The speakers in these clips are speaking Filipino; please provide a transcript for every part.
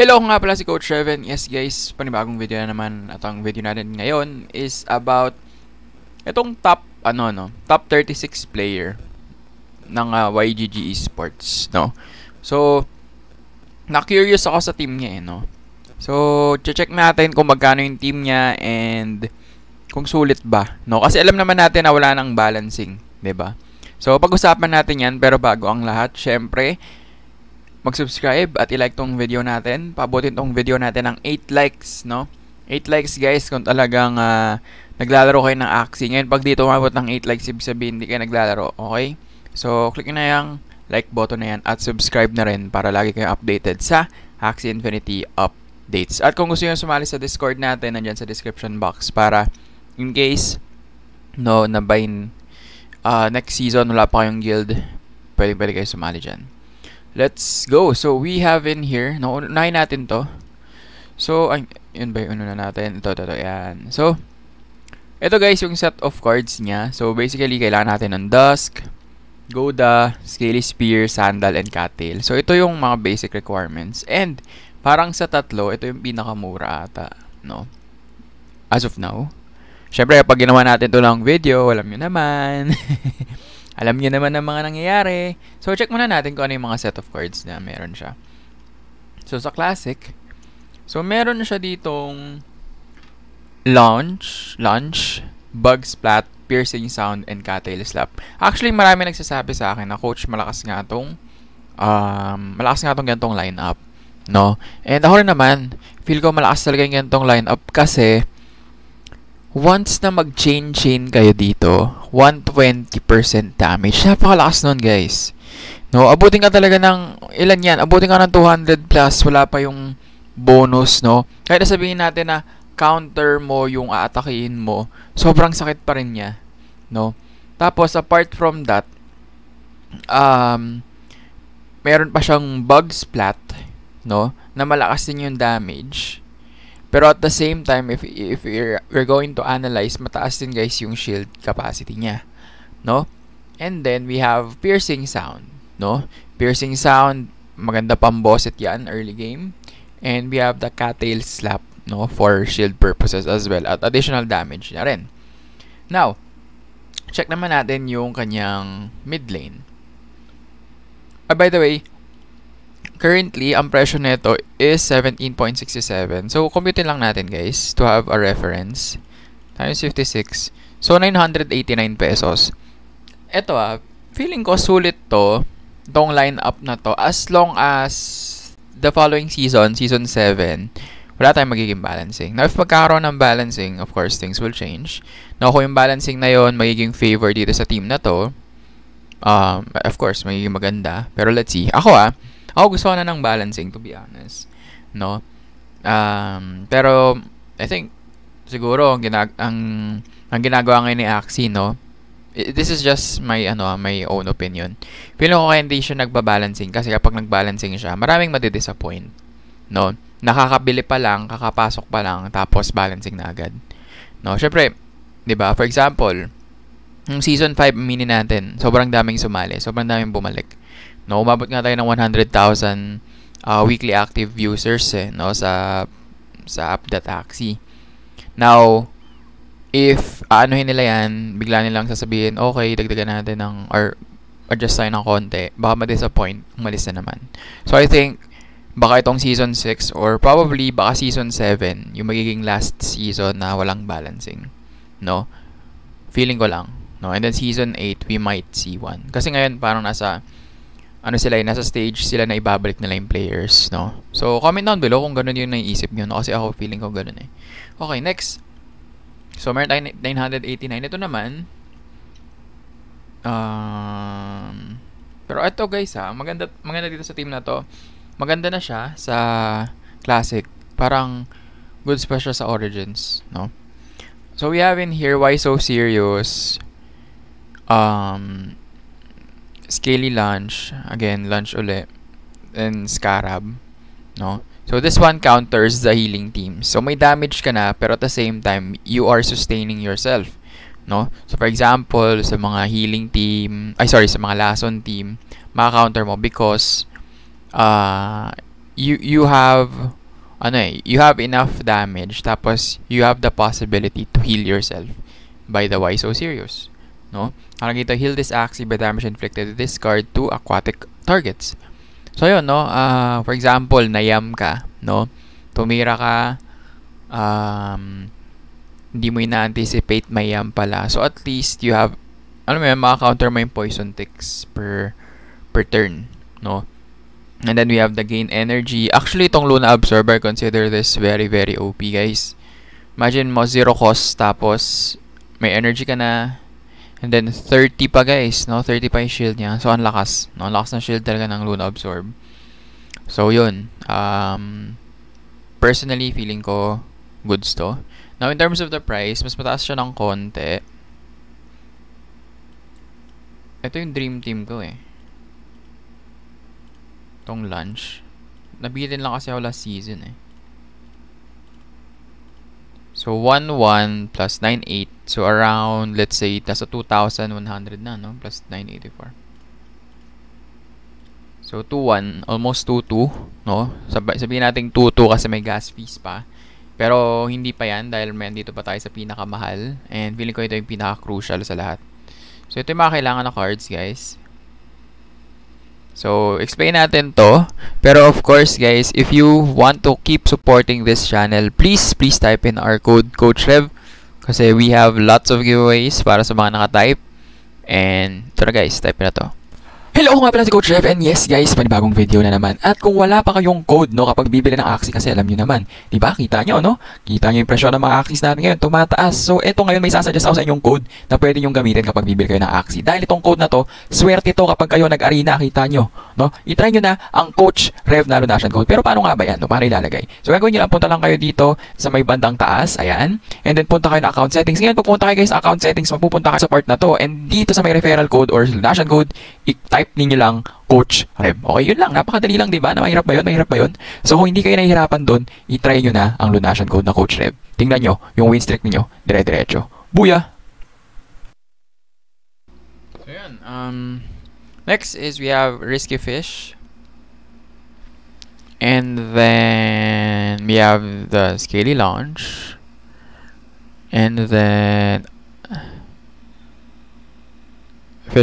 Hello nga pala si Coach Reven. Yes guys, panibagong video na naman. At ang video natin ngayon is about itong top ano no, top 36 player ng uh, ah, YGG Esports, no. So na-curious ako sa team niya eh, no. So che check natin kung magkano yung team niya and kung sulit ba, no? Kasi alam naman natin na wala nang balancing, 'di ba? So pag-usapan natin 'yan pero bago ang lahat, syempre mag-subscribe at i-like tong video natin. Paabutin tong video natin ng 8 likes, no? 8 likes guys kung talagang uh, naglalaro kayo ng Axie. Ngayon pag dito umabot ng 8 likes, ibig sabihin hindi kayo naglalaro, okay? So, click na yung like button na yan at subscribe na rin para lagi kayo updated sa Axie Infinity updates. At kung gusto nyo sumali sa Discord natin, nandyan sa description box para in case no, na uh, next season wala pa kayong guild, pwede pwede kayo sumali dyan. Let's go. So, we have in here. no, Naunahin natin to. So, ay, yun ba yung ano na natin? Ito, ito, ito. Yan. So, ito guys, yung set of cards niya. So, basically, kailangan natin ng Dusk, Goda, Scaly Spear, Sandal, and Cattail. So, ito yung mga basic requirements. And, parang sa tatlo, ito yung pinakamura ata. No? As of now. Syempre pag ginawa natin to lang video, alam nyo naman. alam niya naman ang mga nangyayari. So, check muna natin kung ano yung mga set of cards na meron siya. So, sa classic, so meron siya ditong launch, launch, bug splat, piercing sound, and cat tail slap. Actually, marami nagsasabi sa akin na, Coach, malakas nga tong, um, malakas nga tong ganitong lineup. No? And ako rin naman, feel ko malakas talaga yung ganitong lineup kasi once na mag-chain-chain kayo dito, 120% damage. Napakalakas nun, guys. No, abutin ka talaga ng, ilan yan? Abutin ka ng 200 plus, wala pa yung bonus, no? Kaya sabihin natin na counter mo yung aatakihin mo, sobrang sakit pa rin niya, no? Tapos, apart from that, um, meron pa siyang bug splat, no? Na malakas din yung damage. Pero at the same time, if, if we're, we're going to analyze, mataas din guys yung shield capacity niya. No? And then, we have piercing sound. No? Piercing sound, maganda pang bosset yan, early game. And we have the cattail slap, no? For shield purposes as well. At additional damage na rin. Now, check naman natin yung kanyang mid lane. Ah, by the way, Currently, ang presyo nito is 17.67. So, computein lang natin guys to have a reference. Times 56. So, 989 pesos. Ito ah, feeling ko sulit to, tong lineup na to, as long as the following season, season 7, wala tayong magiging balancing. Now, if magkaroon ng balancing, of course, things will change. Now, kung yung balancing na yon magiging favor dito sa team na to, um, of course, magiging maganda. Pero let's see. Ako ah, ako gusto ko na ng balancing to be honest, no? Um, pero I think siguro ang ginag ang ang ginagawa ngayon ni Axie, no? This is just my ano, my own opinion. Feeling ko kaya hindi siya nagbabalancing kasi kapag nagbalancing siya, maraming madidisappoint, no? Nakakabili pa lang, kakapasok pa lang, tapos balancing na agad. No, syempre, 'di ba? For example, yung season 5 mini natin, sobrang daming sumali, sobrang daming bumalik. No, umabot nga tayo ng 100,000 uh, weekly active users eh, no sa sa app the taxi. Now, if aanuhin nila 'yan, bigla nilang sasabihin, "Okay, dagdagan natin ng or adjust tayo ng konti." Baka ma-disappoint, umalis na naman. So I think baka itong season 6 or probably baka season 7 yung magiging last season na walang balancing, no? Feeling ko lang, no? And then season 8 we might see one. Kasi ngayon parang nasa ano sila, eh, nasa stage sila na ibabalik nila yung players, no? So, comment down below kung ganun yung naiisip nyo, no? Kasi ako, feeling ko ganun eh. Okay, next. So, meron tayo 989. Ito naman. Um, pero ito guys ha, maganda, maganda dito sa team na to. Maganda na siya sa Classic. Parang good special sa Origins, no? So, we have in here, Why So Serious? Um, scaly lunge, again, lunge uli, and scarab, no? So this one counters the healing team. So may damage ka na, pero at the same time, you are sustaining yourself, no? So for example, sa mga healing team, ay sorry, sa mga lason team, maka-counter mo because uh, you you have ano eh, you have enough damage tapos you have the possibility to heal yourself by the way so serious no Parang dito, heal this axe by damage inflicted. to this card to aquatic targets. So, yun, no? Uh, for example, nayam ka, no? Tumira ka, um, hindi mo ina-anticipate may yam pala. So, at least you have, alam mo yun, maka-counter mo yung poison ticks per, per turn, no? And then we have the gain energy. Actually, itong Luna Absorber, consider this very, very OP, guys. Imagine mo, zero cost, tapos may energy ka na, And then, 30 pa guys, no? 30 pa yung shield niya. So, ang lakas. No? Ang lakas ng shield talaga ng Luna Absorb. So, yun. Um, personally, feeling ko goods to. Now, in terms of the price, mas mataas siya ng konti. Ito yung dream team ko eh. Tong lunch. Nabitin lang kasi ako last season eh. So, 1, 1 plus 9, So, around, let's say, nasa 2,100 na, no? Plus 984. So, 2,1. Almost 2,2, no? Sab sabihin natin 2,2 kasi may gas fees pa. Pero, hindi pa yan dahil may andito pa tayo sa pinakamahal. And, feeling ko ito yung pinaka-crucial sa lahat. So, ito yung mga kailangan na cards, guys. So, explain natin to. Pero of course, guys, if you want to keep supporting this channel, please, please type in our code, CoachRev. Kasi we have lots of giveaways para sa mga nakatype. And, tara guys, type na to. Hello nga pala si Coach Rev and yes guys, panibagong video na naman. At kung wala pa kayong code no kapag bibili ng Axie kasi alam niyo naman, 'di ba? Kita niyo no? Kita niyo yung presyo ng mga Axies natin ngayon, tumataas. So eto ngayon may sasuggest ako sa inyong code na pwede niyo gamitin kapag bibili kayo ng Axie. Dahil itong code na to, swerte to kapag kayo nag-arena, kita niyo, no? I-try niyo na ang Coach Rev na donation code. Pero paano nga ba 'yan? No? Paano ilalagay? So gagawin niyo lang punta lang kayo dito sa may bandang taas, ayan. And then punta kayo na account settings. Ngayon pupunta kayo guys sa account settings, mapupunta kayo sa part na to. And dito sa may referral code or donation code, i-type type ninyo lang Coach Rev. Okay, yun lang. Napakadali lang, di ba? Na mahirap ba yun? Mahirap ba yun? So, kung hindi kayo nahihirapan doon, itry nyo na ang lunation code na Coach Rev. Tingnan nyo, yung win streak ninyo, dire-diretso. Buya! So, yun. Um, next is we have Risky Fish. And then we have the Scaly Launch. And then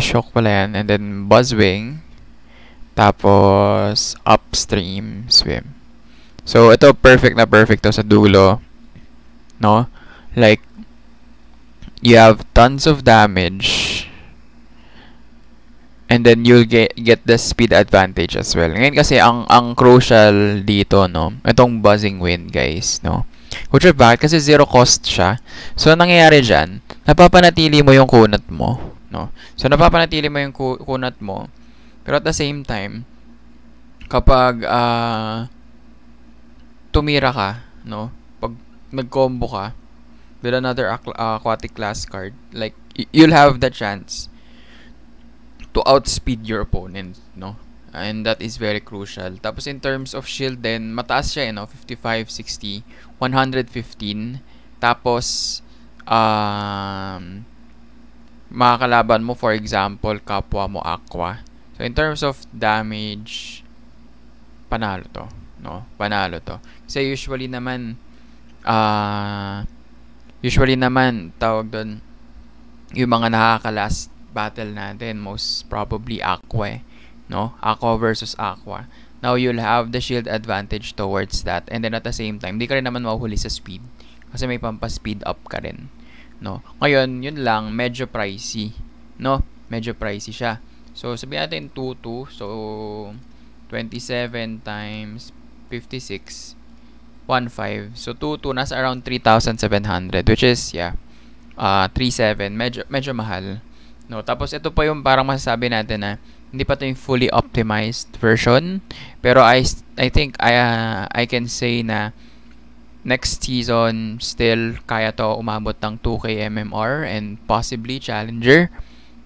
Shockland, and then Buzzwing, tapos Upstream Swim. So, ito perfect na perfect to sa dulo. No? Like, you have tons of damage and then you'll get get the speed advantage as well. Ngayon kasi ang ang crucial dito no, itong buzzing wind guys, no. Which is bad kasi zero cost siya. So nangyayari diyan, napapanatili mo yung kunat mo no? So, napapanatili mo yung kunat mo. Pero at the same time, kapag uh, tumira ka, no? Pag nag-combo ka with another ah, aquatic class card, like, you'll have the chance to outspeed your opponent, no? And that is very crucial. Tapos in terms of shield then, mataas siya, eh, no? 55, 60, 115. Tapos, um, mga kalaban mo, for example, kapwa mo Aqua. So, in terms of damage, panalo to. No? Panalo to. Kasi usually naman, uh, usually naman, tawag doon, yung mga nakakalast battle natin, most probably Aqua. Eh, no? Aqua versus Aqua. Now, you'll have the shield advantage towards that. And then, at the same time, hindi ka rin naman mahuhuli sa speed. Kasi may pampaspeed up ka rin no? Ngayon, yun lang, medyo pricey, no? Medyo pricey siya. So, sabihin natin 22, so 27 times 56 1.5. So 2.2 nasa around 3,700 which is yeah. Uh ah, 3.7 medyo medyo mahal. No, tapos ito pa yung parang masasabi natin na hindi pa to yung fully optimized version pero I I think I uh, I can say na next season still kaya to umabot ng 2k MMR and possibly challenger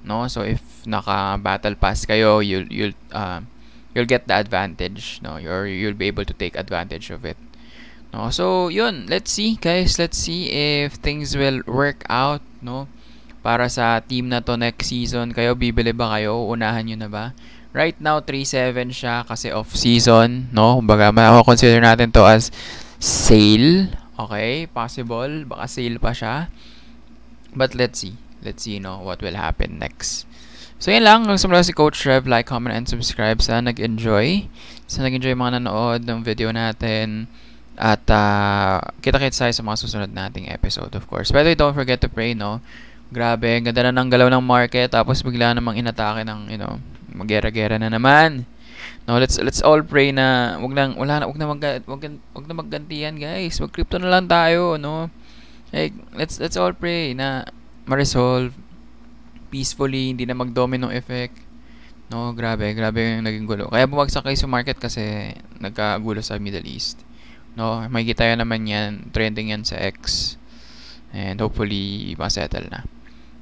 no so if naka battle pass kayo you'll you'll uh, you'll get the advantage no or you'll be able to take advantage of it no so yun let's see guys let's see if things will work out no para sa team na to next season kayo bibili ba kayo unahan niyo na ba Right now, 37 siya kasi off-season, no? Baga, ma consider natin to as sale. Okay, possible. Baka sale pa siya. But let's see. Let's see, you know, what will happen next. So, yun lang. Kung sumula si Coach Rev, like, comment, and subscribe. Sana nag-enjoy. Sana nag-enjoy mga nanood ng video natin. At uh, kita-kits tayo sa mga susunod nating episode, of course. By the way, don't forget to pray, no? Grabe, ganda na ng galaw ng market. Tapos bigla namang inatake ng, you know, magera-gera na naman. No, let's let's all pray na wag nang wala na wag na mag wag, wag na maggantian, guys. Mag crypto na lang tayo, no. Like let's let's all pray na ma-resolve peacefully, hindi na mag-domino effect. No, grabe, grabe yung naging gulo. Kaya bumagsak kayo sa market kasi nagkagulo sa Middle East. No, makikita yan naman yan, trending yan sa X. And hopefully, masettle na.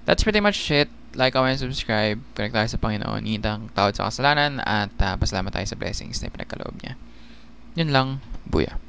That's pretty much it like, comment, subscribe. Balik tayo sa Panginoon. Hinihintang tawad sa kasalanan at uh, pasalamat tayo sa blessings na pinagkaloob niya. Yun lang. Buya.